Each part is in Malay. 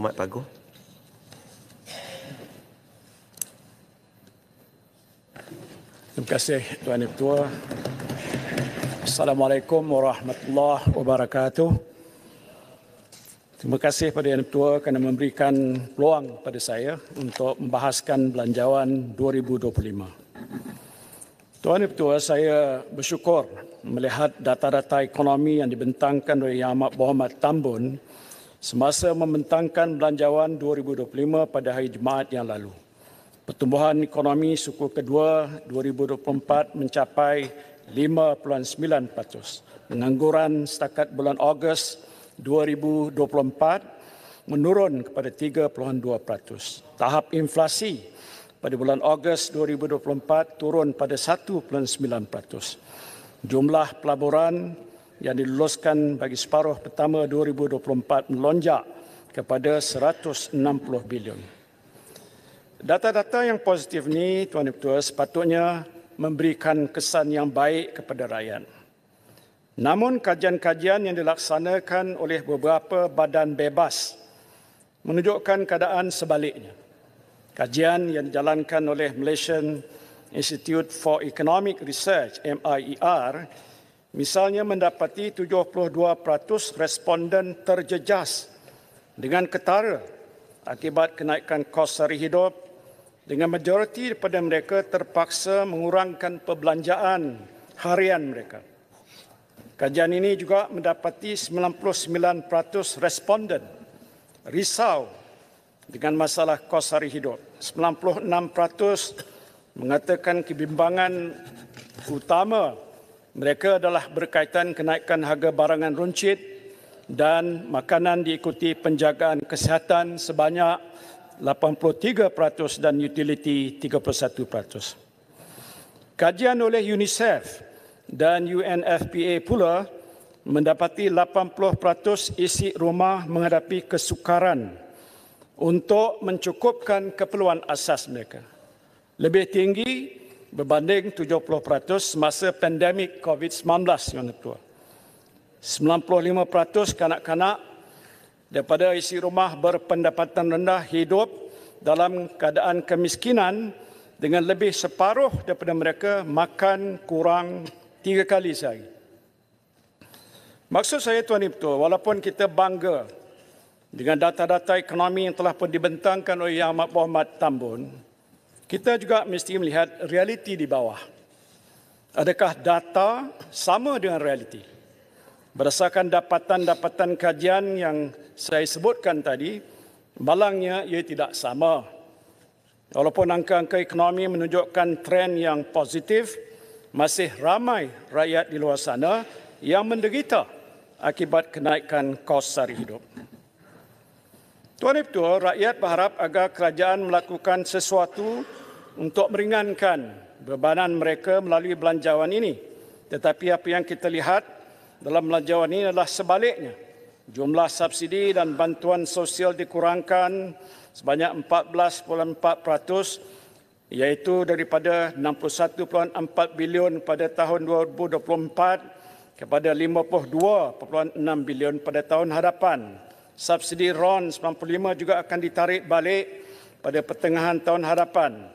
Muhammad Pago. Terima kasih Tuan ibu Ketua. Assalamualaikum warahmatullahi wabarakatuh. Terima kasih pada Yang Ketua kerana memberikan peluang kepada saya untuk membahaskan belanjawan 2025. Tuan Ketua, saya bersyukur melihat data-data ekonomi yang dibentangkan oleh Yang Amat Berhormat Tambun semasa membentangkan belanjawan 2025 pada hari Jumaat yang lalu. Pertumbuhan ekonomi suku kedua 2024 mencapai 5.9%. Pengangguran setakat bulan Ogos 2024 menurun kepada 3.2%. Tahap inflasi pada bulan Ogos 2024 turun pada 1.9%. Jumlah pelaburan yang diluluskan bagi separuh pertama 2024 melonjak kepada 160 bilion. Data-data yang positif ini, Tuan dan Tuan, sepatutnya memberikan kesan yang baik kepada rakyat. Namun kajian-kajian yang dilaksanakan oleh beberapa badan bebas menunjukkan keadaan sebaliknya. Kajian yang dijalankan oleh Malaysian Institute for Economic Research, MIER, misalnya mendapati 72% responden terjejas dengan ketara akibat kenaikan kos sehari hidup dengan majoriti daripada mereka terpaksa mengurangkan perbelanjaan harian mereka. Kajian ini juga mendapati 99% responden risau dengan masalah kos hari hidup. 96% mengatakan kebimbangan utama mereka adalah berkaitan kenaikan harga barangan runcit dan makanan diikuti penjagaan kesihatan sebanyak 83% dan utiliti 31%. Kajian oleh UNICEF dan UNFPA pula mendapati 80% isi rumah menghadapi kesukaran untuk mencukupkan keperluan asas mereka. Lebih tinggi berbanding 70% masa pandemik COVID-19 yang 95% kanak-kanak daripada isi rumah berpendapatan rendah hidup dalam keadaan kemiskinan dengan lebih separuh daripada mereka makan kurang tiga kali sehari. Maksud saya Tuan Ibu, walaupun kita bangga dengan data-data ekonomi yang telah pun dibentangkan oleh Yang Amat Berhormat Tambun, kita juga mesti melihat realiti di bawah. Adakah data sama dengan realiti? Berdasarkan dapatan-dapatan kajian yang saya sebutkan tadi, balangnya ia tidak sama. Walaupun angka-angka ekonomi menunjukkan tren yang positif, masih ramai rakyat di luar sana yang menderita akibat kenaikan kos sari hidup. Tuan-Tuan, rakyat berharap agar kerajaan melakukan sesuatu untuk meringankan bebanan mereka melalui belanjawan ini. Tetapi apa yang kita lihat dalam belanjawan ini adalah sebaliknya. Jumlah subsidi dan bantuan sosial dikurangkan sebanyak 14.4% iaitu daripada 61.4 bilion pada tahun 2024 kepada 52.6 bilion pada tahun hadapan. Subsidi RON 95 juga akan ditarik balik pada pertengahan tahun hadapan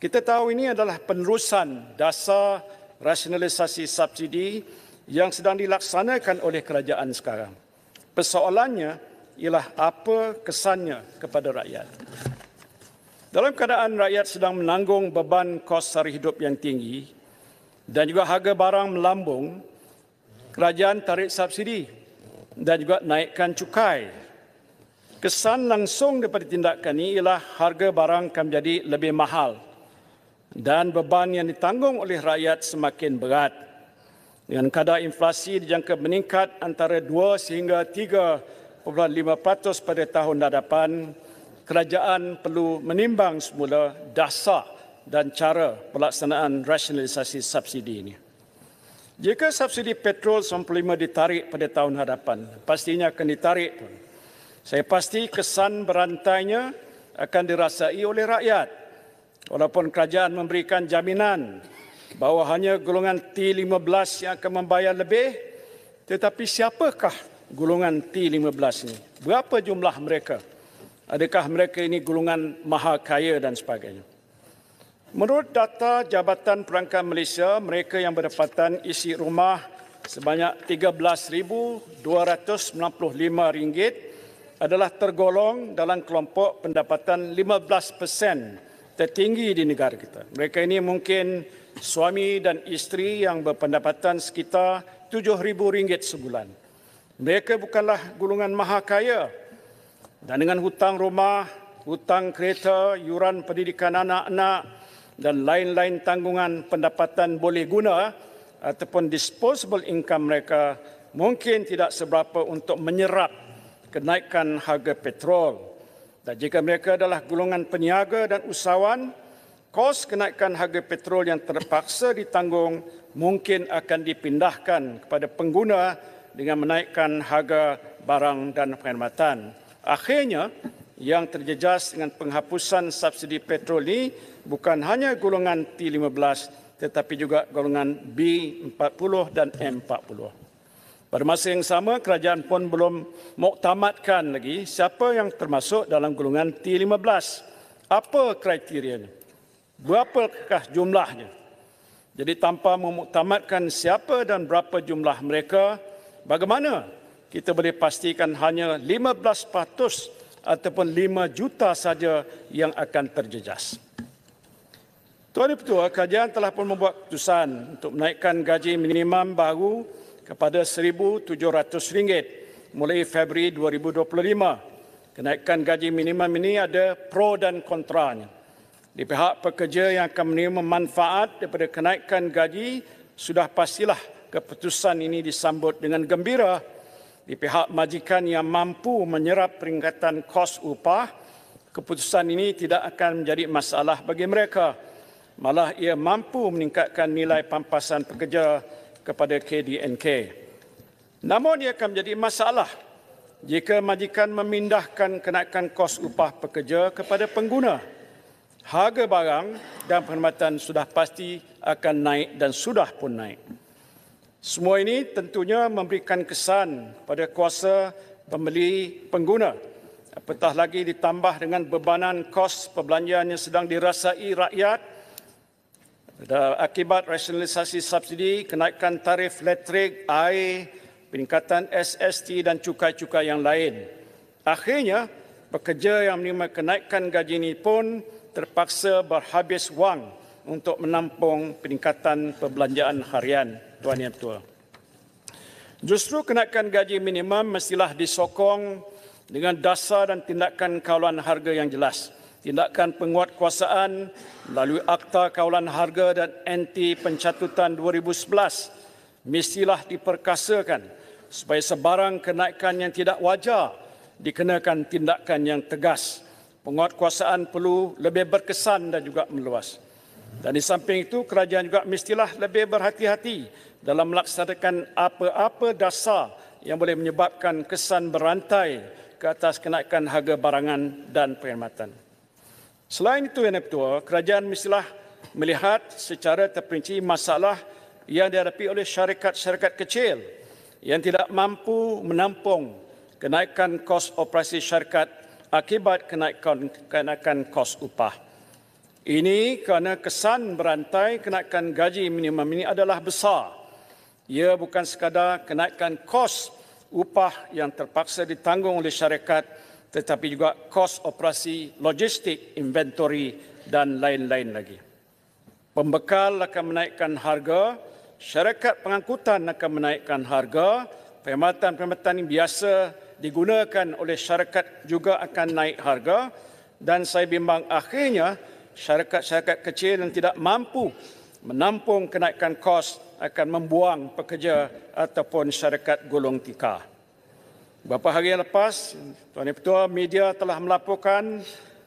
kita tahu ini adalah penerusan dasar rasionalisasi subsidi yang sedang dilaksanakan oleh kerajaan sekarang. Persoalannya ialah apa kesannya kepada rakyat. Dalam keadaan rakyat sedang menanggung beban kos sara hidup yang tinggi dan juga harga barang melambung, kerajaan tarik subsidi dan juga naikkan cukai. Kesan langsung daripada tindakan ini ialah harga barang akan menjadi lebih mahal dan beban yang ditanggung oleh rakyat semakin berat. Dengan kadar inflasi dijangka meningkat antara 2 sehingga 3.5% pada tahun hadapan, kerajaan perlu menimbang semula dasar dan cara pelaksanaan rasionalisasi subsidi ini. Jika subsidi petrol 95 ditarik pada tahun hadapan, pastinya akan ditarik pun. Saya pasti kesan berantainya akan dirasai oleh rakyat Walaupun kerajaan memberikan jaminan bahawa hanya golongan T15 yang akan membayar lebih, tetapi siapakah golongan T15 ini? Berapa jumlah mereka? Adakah mereka ini golongan maha kaya dan sebagainya? Menurut data Jabatan Perangkat Malaysia, mereka yang berdapatan isi rumah sebanyak RM13,295 adalah tergolong dalam kelompok pendapatan tertinggi di negara kita. Mereka ini mungkin suami dan isteri yang berpendapatan sekitar RM7,000 sebulan. Mereka bukanlah golongan maha kaya dan dengan hutang rumah, hutang kereta, yuran pendidikan anak-anak dan lain-lain tanggungan pendapatan boleh guna ataupun disposable income mereka mungkin tidak seberapa untuk menyerap kenaikan harga petrol. Dan jika mereka adalah golongan peniaga dan usahawan, kos kenaikan harga petrol yang terpaksa ditanggung mungkin akan dipindahkan kepada pengguna dengan menaikkan harga barang dan perkhidmatan. Akhirnya, yang terjejas dengan penghapusan subsidi petrol ini bukan hanya golongan T15 tetapi juga golongan B40 dan M40. Pada masa yang sama, kerajaan pun belum muktamadkan lagi siapa yang termasuk dalam golongan T15. Apa kriterianya? Berapakah jumlahnya? Jadi tanpa memuktamadkan siapa dan berapa jumlah mereka, bagaimana kita boleh pastikan hanya 15 patus ataupun 5 juta saja yang akan terjejas. Tuan-Tuan, kerajaan telah pun membuat keputusan untuk menaikkan gaji minimum baru kepada RM1,700 mulai Februari 2025. Kenaikan gaji minimum ini ada pro dan kontranya. Di pihak pekerja yang akan menerima manfaat daripada kenaikan gaji, sudah pastilah keputusan ini disambut dengan gembira. Di pihak majikan yang mampu menyerap peringkatan kos upah, keputusan ini tidak akan menjadi masalah bagi mereka. Malah ia mampu meningkatkan nilai pampasan pekerja kepada KDNK. Namun ia akan menjadi masalah jika majikan memindahkan kenaikan kos upah pekerja kepada pengguna. Harga barang dan perkhidmatan sudah pasti akan naik dan sudah pun naik. Semua ini tentunya memberikan kesan pada kuasa pembeli pengguna. Apatah lagi ditambah dengan bebanan kos perbelanjaan yang sedang dirasai rakyat, akibat rasionalisasi subsidi, kenaikan tarif elektrik, air, peningkatan SST dan cukai-cukai yang lain. Akhirnya, pekerja yang menerima kenaikan gaji ini pun terpaksa berhabis wang untuk menampung peningkatan perbelanjaan harian, Tuan Yang Tua. Justru kenaikan gaji minimum mestilah disokong dengan dasar dan tindakan kawalan harga yang jelas tindakan penguatkuasaan melalui Akta Kawalan Harga dan Anti Pencatutan 2011 mestilah diperkasakan supaya sebarang kenaikan yang tidak wajar dikenakan tindakan yang tegas. Penguatkuasaan perlu lebih berkesan dan juga meluas. Dan di samping itu, kerajaan juga mestilah lebih berhati-hati dalam melaksanakan apa-apa dasar yang boleh menyebabkan kesan berantai ke atas kenaikan harga barangan dan perkhidmatan. Selain itu, Yang Ketua, kerajaan mestilah melihat secara terperinci masalah yang dihadapi oleh syarikat-syarikat kecil yang tidak mampu menampung kenaikan kos operasi syarikat akibat kenaikan, kenaikan kos upah. Ini kerana kesan berantai kenaikan gaji minimum ini adalah besar. Ia bukan sekadar kenaikan kos upah yang terpaksa ditanggung oleh syarikat tetapi juga kos operasi logistik, inventory dan lain-lain lagi. Pembekal akan menaikkan harga, syarikat pengangkutan akan menaikkan harga, perkhidmatan-perkhidmatan yang biasa digunakan oleh syarikat juga akan naik harga dan saya bimbang akhirnya syarikat-syarikat kecil yang tidak mampu menampung kenaikan kos akan membuang pekerja ataupun syarikat golong tikar. Beberapa hari yang lepas, Tuan Yang Pertua, media telah melaporkan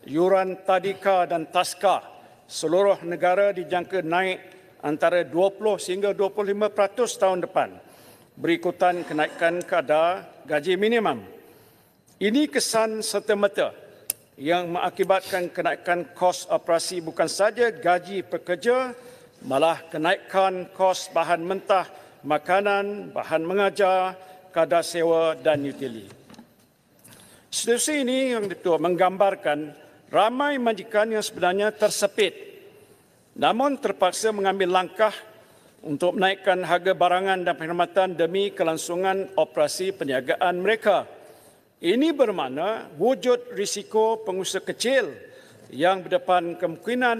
yuran tadika dan taska seluruh negara dijangka naik antara 20 sehingga 25% peratus tahun depan berikutan kenaikan kadar gaji minimum. Ini kesan serta-merta yang mengakibatkan kenaikan kos operasi bukan saja gaji pekerja malah kenaikan kos bahan mentah, makanan, bahan mengajar, kadar sewa dan utili. Situasi ini yang ditua menggambarkan ramai majikan yang sebenarnya tersepit namun terpaksa mengambil langkah untuk menaikkan harga barangan dan perkhidmatan demi kelangsungan operasi perniagaan mereka. Ini bermakna wujud risiko pengusaha kecil yang berdepan kemungkinan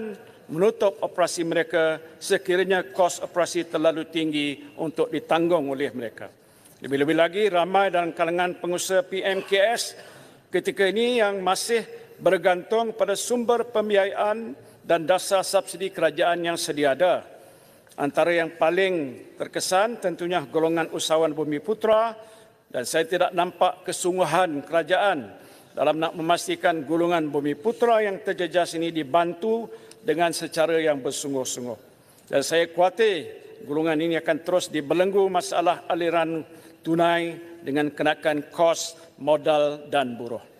menutup operasi mereka sekiranya kos operasi terlalu tinggi untuk ditanggung oleh mereka. Lebih-lebih lagi ramai dalam kalangan pengusaha PMKS ketika ini yang masih bergantung pada sumber pembiayaan dan dasar subsidi kerajaan yang sedia ada. Antara yang paling terkesan tentunya golongan usahawan bumi putra dan saya tidak nampak kesungguhan kerajaan dalam nak memastikan golongan bumi putra yang terjejas ini dibantu dengan secara yang bersungguh-sungguh. Dan saya kuatir golongan ini akan terus dibelenggu masalah aliran tunai dengan kenakan kos modal dan buruh.